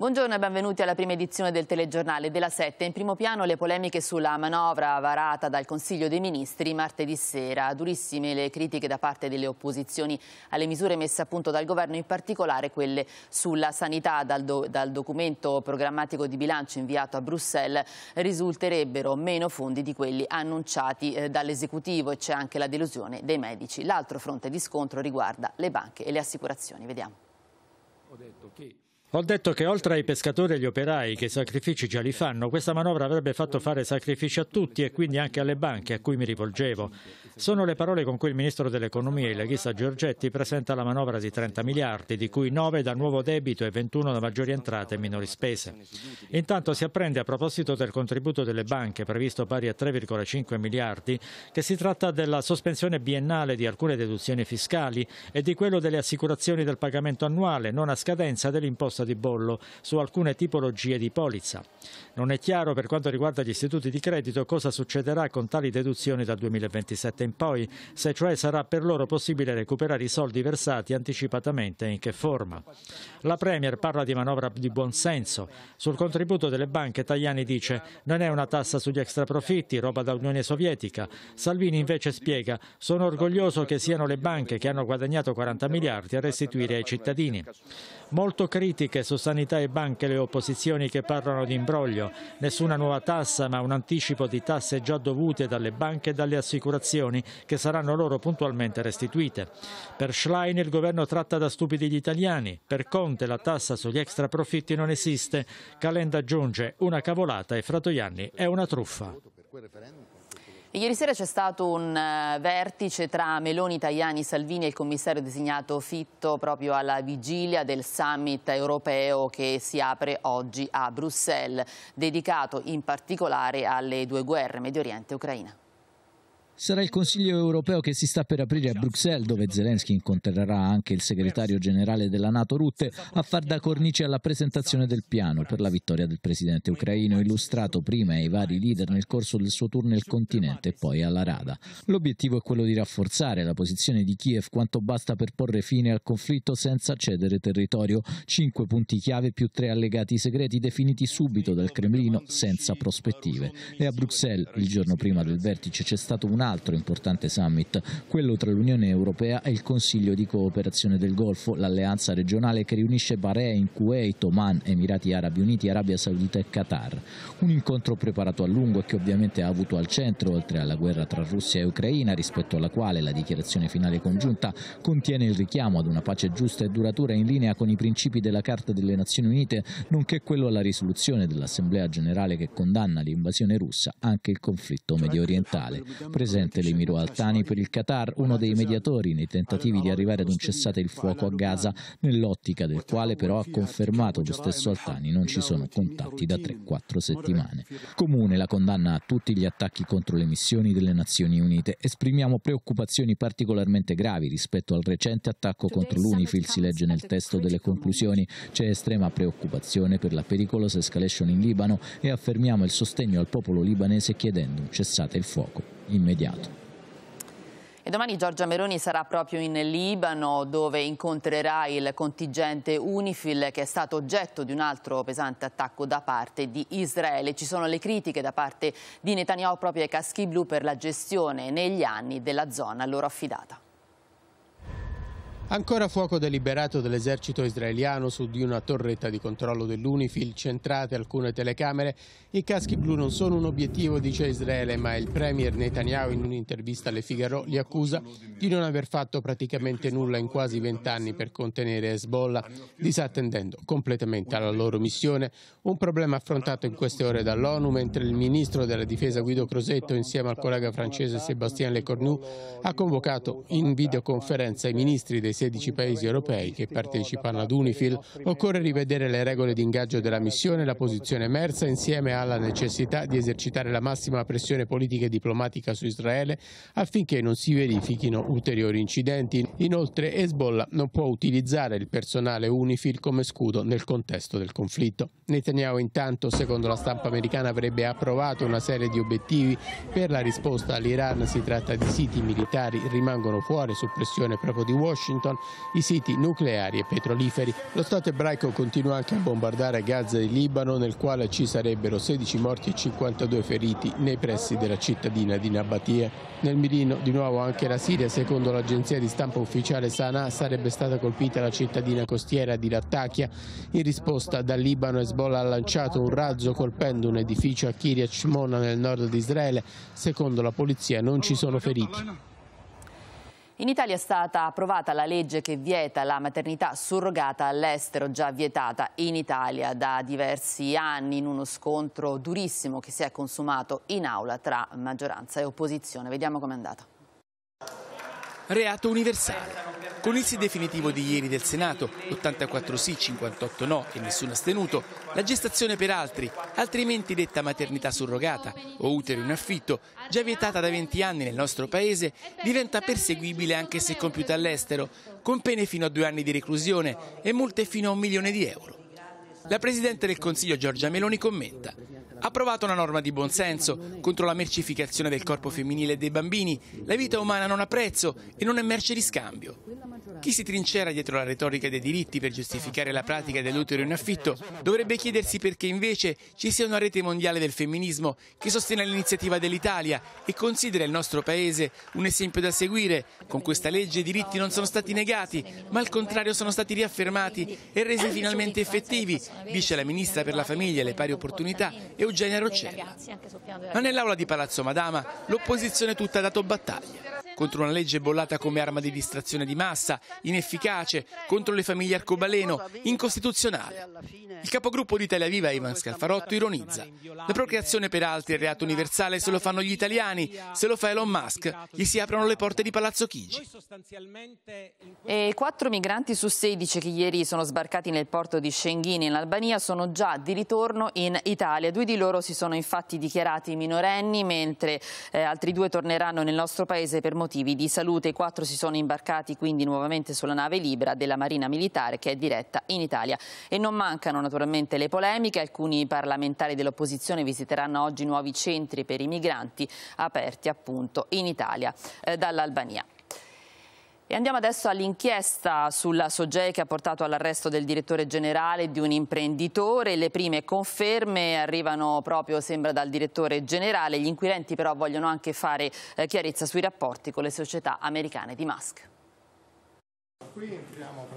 Buongiorno e benvenuti alla prima edizione del telegiornale della 7. In primo piano le polemiche sulla manovra varata dal Consiglio dei Ministri martedì sera. Durissime le critiche da parte delle opposizioni alle misure messe a punto dal governo, in particolare quelle sulla sanità. Dal, do, dal documento programmatico di bilancio inviato a Bruxelles risulterebbero meno fondi di quelli annunciati eh, dall'esecutivo e c'è anche la delusione dei medici. L'altro fronte di scontro riguarda le banche e le assicurazioni. Vediamo. Ho detto che ho detto che oltre ai pescatori e agli operai che i sacrifici già li fanno, questa manovra avrebbe fatto fare sacrifici a tutti e quindi anche alle banche a cui mi rivolgevo. Sono le parole con cui il ministro dell'economia, il leghista Giorgetti, presenta la manovra di 30 miliardi, di cui 9 da nuovo debito e 21 da maggiori entrate e minori spese. Intanto si apprende a proposito del contributo delle banche previsto pari a 3,5 miliardi che si tratta della sospensione biennale di alcune deduzioni fiscali e di quello delle assicurazioni del pagamento annuale non a scadenza dell'imposta costo di bollo su alcune tipologie di polizza. Non è chiaro per quanto riguarda gli istituti di credito cosa succederà con tali deduzioni dal 2027 in poi, se cioè sarà per loro possibile recuperare i soldi versati anticipatamente e in che forma. La Premier parla di manovra di buonsenso. Sul contributo delle banche Tajani dice non è una tassa sugli extraprofitti, roba da Unione Sovietica. Salvini invece spiega sono orgoglioso che siano le banche che hanno guadagnato 40 miliardi a restituire ai cittadini. Molto critica critiche su sanità e banche le opposizioni che parlano di imbroglio. Nessuna nuova tassa ma un anticipo di tasse già dovute dalle banche e dalle assicurazioni che saranno loro puntualmente restituite. Per Schlein il governo tratta da stupidi gli italiani, per Conte la tassa sugli extra profitti non esiste. Calenda aggiunge una cavolata e Fratoianni è una truffa. Ieri sera c'è stato un eh, vertice tra Meloni, Tajani, Salvini e il commissario designato Fitto proprio alla vigilia del summit europeo che si apre oggi a Bruxelles, dedicato in particolare alle due guerre, Medio Oriente e Ucraina. Sarà il Consiglio europeo che si sta per aprire a Bruxelles, dove Zelensky incontrerà anche il segretario generale della Nato Rutte a far da cornice alla presentazione del piano per la vittoria del presidente ucraino, illustrato prima ai vari leader nel corso del suo tour nel continente e poi alla Rada. L'obiettivo è quello di rafforzare la posizione di Kiev quanto basta per porre fine al conflitto senza cedere territorio. Cinque punti chiave più tre allegati segreti definiti subito dal Cremlino senza prospettive. E a Bruxelles, il giorno prima del vertice, c'è stato un altro altro importante summit, quello tra l'Unione Europea e il Consiglio di cooperazione del Golfo, l'alleanza regionale che riunisce Bahrain, Kuwait, Oman, Emirati Arabi Uniti, Arabia Saudita e Qatar. Un incontro preparato a lungo e che ovviamente ha avuto al centro, oltre alla guerra tra Russia e Ucraina, rispetto alla quale la dichiarazione finale congiunta contiene il richiamo ad una pace giusta e duratura in linea con i principi della Carta delle Nazioni Unite, nonché quello alla risoluzione dell'Assemblea generale che condanna l'invasione russa, anche il conflitto mediorientale. Presente presente l'emiro Altani per il Qatar, uno dei mediatori nei tentativi di arrivare ad un cessate il fuoco a Gaza, nell'ottica del quale però ha confermato lo stesso Altani non ci sono contatti da 3-4 settimane. Comune la condanna a tutti gli attacchi contro le missioni delle Nazioni Unite. Esprimiamo preoccupazioni particolarmente gravi rispetto al recente attacco contro l'Unifil, si legge nel testo delle conclusioni. C'è estrema preoccupazione per la pericolosa escalation in Libano e affermiamo il sostegno al popolo libanese chiedendo un cessate il fuoco immediato. E domani Giorgia Meloni sarà proprio in Libano dove incontrerà il contingente UNIFIL che è stato oggetto di un altro pesante attacco da parte di Israele. Ci sono le critiche da parte di Netanyahu proprio ai caschi blu per la gestione negli anni della zona loro affidata. Ancora fuoco deliberato dell'esercito israeliano su di una torretta di controllo dell'Unifil, centrate alcune telecamere. I caschi blu non sono un obiettivo, dice Israele, ma il premier Netanyahu in un'intervista alle Figaro li accusa di non aver fatto praticamente nulla in quasi vent'anni per contenere Hezbollah, disattendendo completamente alla loro missione. Un problema affrontato in queste ore dall'ONU, mentre il ministro della difesa Guido Crosetto, insieme al collega francese Sébastien Lecornu, ha convocato in videoconferenza i ministri dei 16 paesi europei che partecipano ad UNIFIL, occorre rivedere le regole di ingaggio della missione e la posizione emersa insieme alla necessità di esercitare la massima pressione politica e diplomatica su Israele affinché non si verifichino ulteriori incidenti. Inoltre Hezbollah non può utilizzare il personale UNIFIL come scudo nel contesto del conflitto. Netanyahu intanto, secondo la stampa americana, avrebbe approvato una serie di obiettivi per la risposta all'Iran. Si tratta di siti militari, rimangono fuori su pressione proprio di Washington Washington i siti nucleari e petroliferi. Lo Stato ebraico continua anche a bombardare Gaza e Libano nel quale ci sarebbero 16 morti e 52 feriti nei pressi della cittadina di Nabatia. Nel mirino di nuovo anche la Siria, secondo l'agenzia di stampa ufficiale Sanaa sarebbe stata colpita la cittadina costiera di Lattakia. In risposta dal Libano Hezbollah ha lanciato un razzo colpendo un edificio a Kiryat Shmona nel nord di Israele. Secondo la polizia non ci sono feriti. In Italia è stata approvata la legge che vieta la maternità surrogata all'estero, già vietata in Italia da diversi anni in uno scontro durissimo che si è consumato in aula tra maggioranza e opposizione. Vediamo com'è andata. Reato universale. Con il sì definitivo di ieri del Senato, 84 sì, 58 no e nessuno astenuto, la gestazione per altri, altrimenti detta maternità surrogata o utero in affitto, già vietata da 20 anni nel nostro paese, diventa perseguibile anche se compiuta all'estero, con pene fino a due anni di reclusione e multe fino a un milione di euro. La Presidente del Consiglio Giorgia Meloni commenta Approvata una norma di buonsenso contro la mercificazione del corpo femminile e dei bambini. La vita umana non ha prezzo e non è merce di scambio. Chi si trincera dietro la retorica dei diritti per giustificare la pratica dell'utero in affitto dovrebbe chiedersi perché invece ci sia una rete mondiale del femminismo che sostiene l'iniziativa dell'Italia e considera il nostro paese un esempio da seguire. Con questa legge i diritti non sono stati negati, ma al contrario sono stati riaffermati e resi finalmente effettivi, dice la Ministra per la Famiglia e le Pari Opportunità Eugenia Roccella. Ma nell'aula di Palazzo Madama l'opposizione tutta ha dato battaglia contro una legge bollata come arma di distrazione di massa, inefficace, contro le famiglie arcobaleno, incostituzionale. Il capogruppo di Italia Viva, Ivan Scalfarotto, ironizza. La procreazione per altri è reato universale se lo fanno gli italiani, se lo fa Elon Musk, gli si aprono le porte di Palazzo Chigi. E quattro migranti su 16 che ieri sono sbarcati nel porto di Schenghini in Albania sono già di ritorno in Italia. Due di loro si sono infatti dichiarati minorenni, mentre eh, altri due torneranno nel nostro paese per motivi motivi di salute. I quattro si sono imbarcati quindi nuovamente sulla nave Libra della Marina Militare che è diretta in Italia. E non mancano naturalmente le polemiche. Alcuni parlamentari dell'opposizione visiteranno oggi nuovi centri per i migranti aperti appunto in Italia eh, dall'Albania. E andiamo adesso all'inchiesta sulla SOGEI che ha portato all'arresto del direttore generale di un imprenditore. Le prime conferme arrivano proprio, sembra, dal direttore generale. Gli inquirenti però vogliono anche fare eh, chiarezza sui rapporti con le società americane di Musk.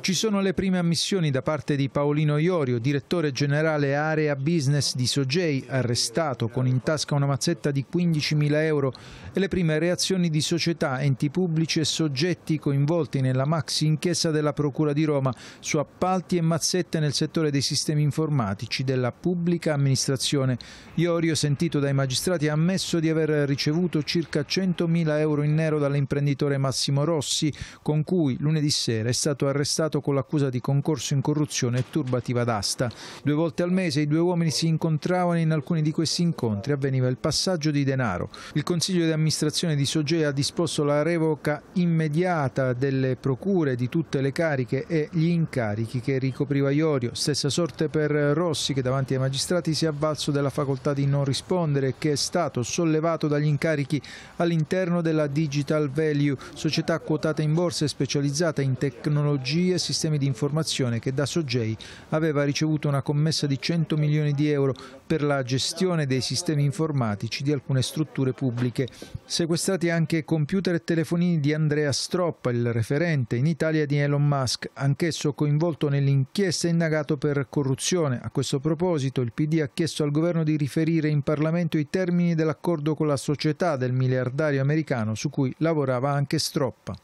Ci sono le prime ammissioni da parte di Paolino Iorio, direttore generale area business di Sogei, arrestato con in tasca una mazzetta di 15.000 euro e le prime reazioni di società, enti pubblici e soggetti coinvolti nella maxi inchiesta della Procura di Roma su appalti e mazzette nel settore dei sistemi informatici della pubblica amministrazione. Iorio, sentito dai magistrati, ha ammesso di aver ricevuto circa 100.000 euro in nero dall'imprenditore Massimo Rossi, con cui lunedì sera sera è stato arrestato con l'accusa di concorso in corruzione e turbativa d'asta. Due volte al mese i due uomini si incontravano e in alcuni di questi incontri avveniva il passaggio di denaro. Il Consiglio di amministrazione di Sogea ha disposto la revoca immediata delle procure di tutte le cariche e gli incarichi che ricopriva Iorio. Stessa sorte per Rossi che davanti ai magistrati si è avvalso della facoltà di non rispondere e che è stato sollevato dagli incarichi all'interno della Digital Value, società quotata in borsa e specializzata in tecnologie e sistemi di informazione che da Sogei aveva ricevuto una commessa di 100 milioni di euro per la gestione dei sistemi informatici di alcune strutture pubbliche. Sequestrati anche computer e telefonini di Andrea Stroppa, il referente in Italia di Elon Musk, anch'esso coinvolto nell'inchiesta indagato per corruzione. A questo proposito il PD ha chiesto al governo di riferire in Parlamento i termini dell'accordo con la società del miliardario americano su cui lavorava anche Stroppa.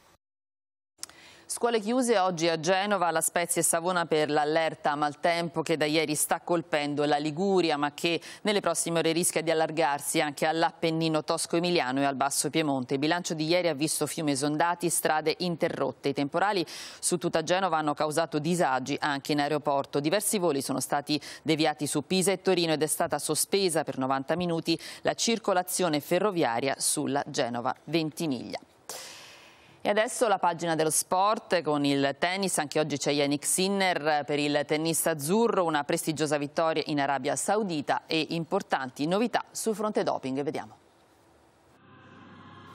Scuole chiuse oggi a Genova, La Spezia e Savona per l'allerta maltempo che da ieri sta colpendo la Liguria ma che nelle prossime ore rischia di allargarsi anche all'Appennino Tosco-Emiliano e al Basso Piemonte. Il bilancio di ieri ha visto fiumi esondati, strade interrotte. I temporali su tutta Genova hanno causato disagi anche in aeroporto. Diversi voli sono stati deviati su Pisa e Torino ed è stata sospesa per 90 minuti la circolazione ferroviaria sulla Genova-Ventimiglia. E adesso la pagina dello sport con il tennis, anche oggi c'è Yannick Sinner per il tennista azzurro, una prestigiosa vittoria in Arabia Saudita e importanti novità sul fronte doping, vediamo.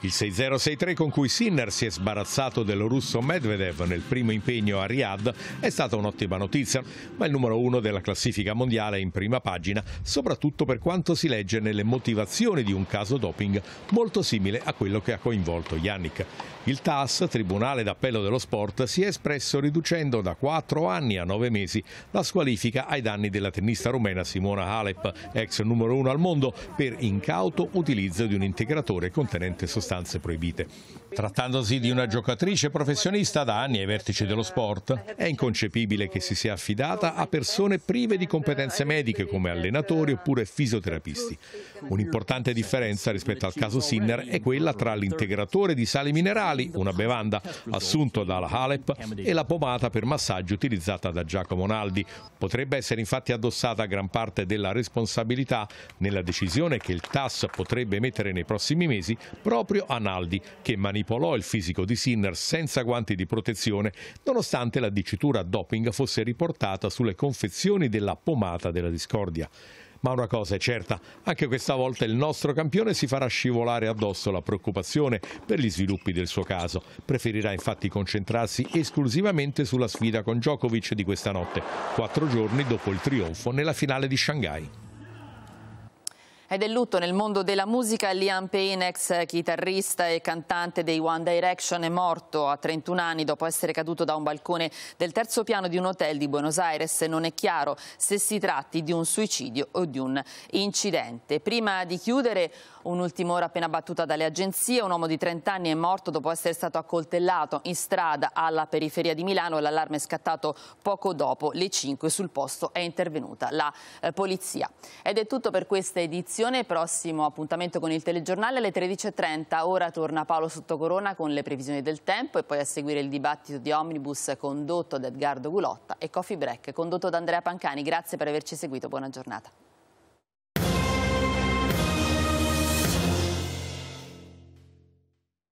Il 6-0-6-3 con cui Sinner si è sbarazzato del russo Medvedev nel primo impegno a Riyadh è stata un'ottima notizia, ma il numero uno della classifica mondiale è in prima pagina, soprattutto per quanto si legge nelle motivazioni di un caso doping molto simile a quello che ha coinvolto Yannick. Il TAS, Tribunale d'Appello dello Sport, si è espresso riducendo da 4 anni a 9 mesi la squalifica ai danni della tennista rumena Simona Halep, ex numero uno al mondo, per incauto utilizzo di un integratore contenente sostanze sostanze proibite. Trattandosi di una giocatrice professionista da anni ai vertici dello sport, è inconcepibile che si sia affidata a persone prive di competenze mediche come allenatori oppure fisioterapisti. Un'importante differenza rispetto al caso Sinner è quella tra l'integratore di sali minerali, una bevanda assunto dalla Halep, e la pomata per massaggio utilizzata da Giacomo Naldi. Potrebbe essere infatti addossata gran parte della responsabilità nella decisione che il TAS potrebbe mettere nei prossimi mesi proprio Fabio Analdi, che manipolò il fisico di Sinner senza guanti di protezione, nonostante la dicitura doping fosse riportata sulle confezioni della pomata della discordia. Ma una cosa è certa, anche questa volta il nostro campione si farà scivolare addosso la preoccupazione per gli sviluppi del suo caso. Preferirà infatti concentrarsi esclusivamente sulla sfida con Djokovic di questa notte, quattro giorni dopo il trionfo nella finale di Shanghai. Ed è lutto nel mondo della musica Liam Payne, ex chitarrista e cantante dei One Direction, è morto a 31 anni dopo essere caduto da un balcone del terzo piano di un hotel di Buenos Aires. Non è chiaro se si tratti di un suicidio o di un incidente. Prima di chiudere, un'ultima ora appena battuta dalle agenzie, un uomo di 30 anni è morto dopo essere stato accoltellato in strada alla periferia di Milano. L'allarme è scattato poco dopo le 5. Sul posto è intervenuta la eh, polizia. Ed è tutto per questa edizione discussione. Prossimo appuntamento con il telegiornale alle 13.30. Ora torna Paolo Sottocorona con le previsioni del tempo e poi a seguire il dibattito di Omnibus condotto da Edgardo Gulotta e Coffee Break condotto da Andrea Pancani. Grazie per averci seguito. Buona giornata.